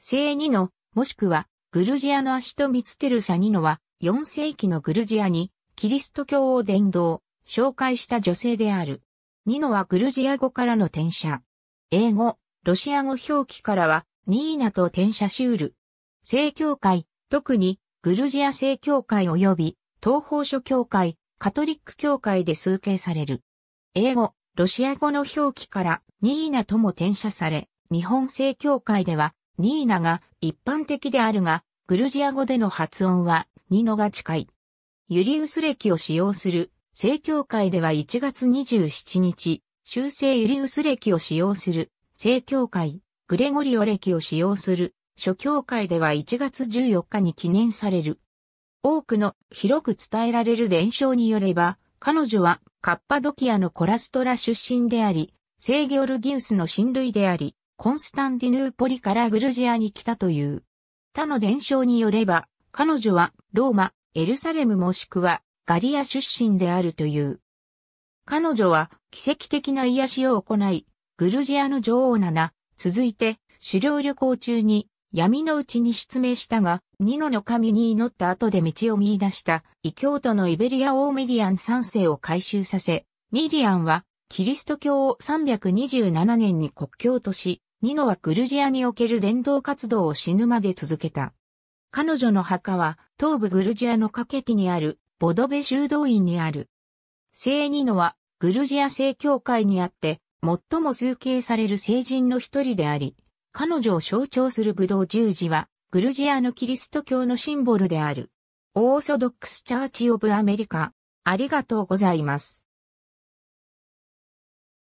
聖ニノ、もしくは、グルジアの足と見ミツテルサニノは、4世紀のグルジアに、キリスト教を伝道、紹介した女性である。ニノはグルジア語からの転写。英語、ロシア語表記からは、ニーナと転写シュール。正教会、特に、グルジア正教会及び、東方諸教会、カトリック教会で崇敬される。英語、ロシア語の表記から、ニーナとも転写され、日本正教会では、ニーナが一般的であるが、グルジア語での発音はニノが近い。ユリウス暦を使用する正教会では1月27日、修正ユリウス暦を使用する正教会、グレゴリオ暦を使用する諸教会では1月14日に記念される。多くの広く伝えられる伝承によれば、彼女はカッパドキアのコラストラ出身であり、聖ギオルギウスの親類であり、コンスタンディヌーポリからグルジアに来たという。他の伝承によれば、彼女はローマ、エルサレムもしくはガリア出身であるという。彼女は奇跡的な癒しを行い、グルジアの女王ナ続いて狩猟旅行中に闇のうちに失明したが、ニノの神に祈った後で道を見出した、異教徒のイベリア王ミリアン3世を回収させ、ミリアンはキリスト教を327年に国教とし、ニノはグルジアにおける伝道活動を死ぬまで続けた。彼女の墓は東部グルジアのカケティにあるボドベ修道院にある。聖ニノはグルジア正教会にあって最も崇敬される聖人の一人であり、彼女を象徴するブドウ十字はグルジアのキリスト教のシンボルである。オーソドックス・チャーチ・オブ・アメリカ。ありがとうございます。